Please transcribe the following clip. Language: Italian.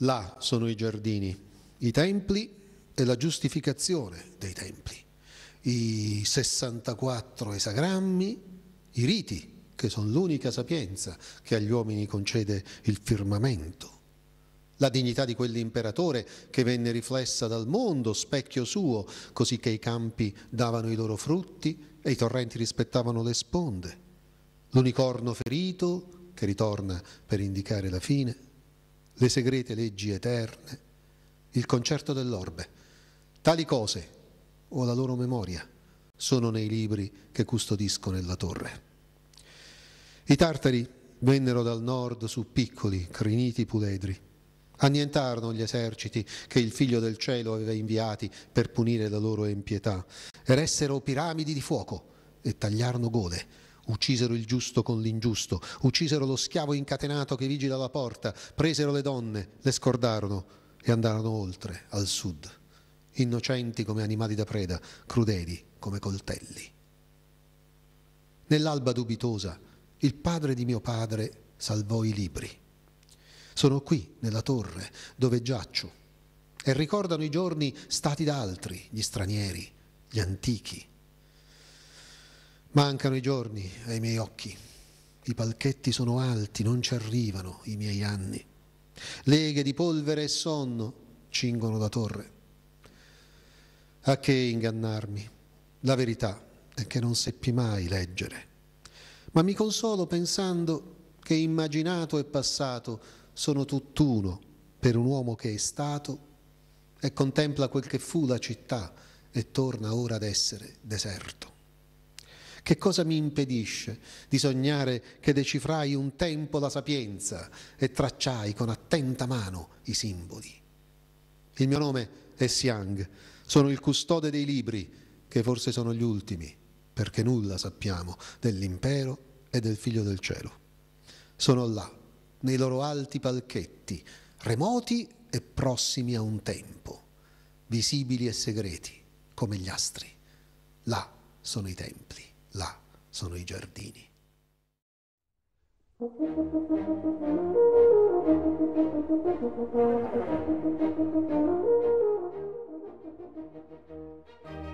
Là sono i giardini, i templi e la giustificazione dei templi, i 64 esagrammi, i riti, che sono l'unica sapienza che agli uomini concede il firmamento, la dignità di quell'imperatore che venne riflessa dal mondo, specchio suo, così che i campi davano i loro frutti e i torrenti rispettavano le sponde. L'unicorno ferito, che ritorna per indicare la fine, le segrete leggi eterne, il concerto dell'orbe. Tali cose, o la loro memoria, sono nei libri che custodisco nella torre. I tartari vennero dal nord su piccoli, criniti puledri, Annientarono gli eserciti che il figlio del cielo aveva inviati per punire la loro impietà. Eressero piramidi di fuoco e tagliarono gole. Uccisero il giusto con l'ingiusto, uccisero lo schiavo incatenato che vigila alla porta, presero le donne, le scordarono e andarono oltre, al sud, innocenti come animali da preda, crudeli come coltelli. Nell'alba dubitosa, il padre di mio padre salvò i libri. Sono qui, nella torre, dove giaccio, e ricordano i giorni stati da altri, gli stranieri, gli antichi. Mancano i giorni ai miei occhi, i palchetti sono alti, non ci arrivano i miei anni. Leghe di polvere e sonno cingono da torre. A che ingannarmi? La verità è che non seppi mai leggere, ma mi consolo pensando che immaginato e passato sono tutt'uno per un uomo che è stato e contempla quel che fu la città e torna ora ad essere deserto. Che cosa mi impedisce di sognare che decifrai un tempo la sapienza e tracciai con attenta mano i simboli? Il mio nome è Siang, sono il custode dei libri, che forse sono gli ultimi, perché nulla sappiamo dell'impero e del figlio del cielo. Sono là nei loro alti palchetti, remoti e prossimi a un tempo, visibili e segreti come gli astri. Là sono i templi, là sono i giardini. Thank you.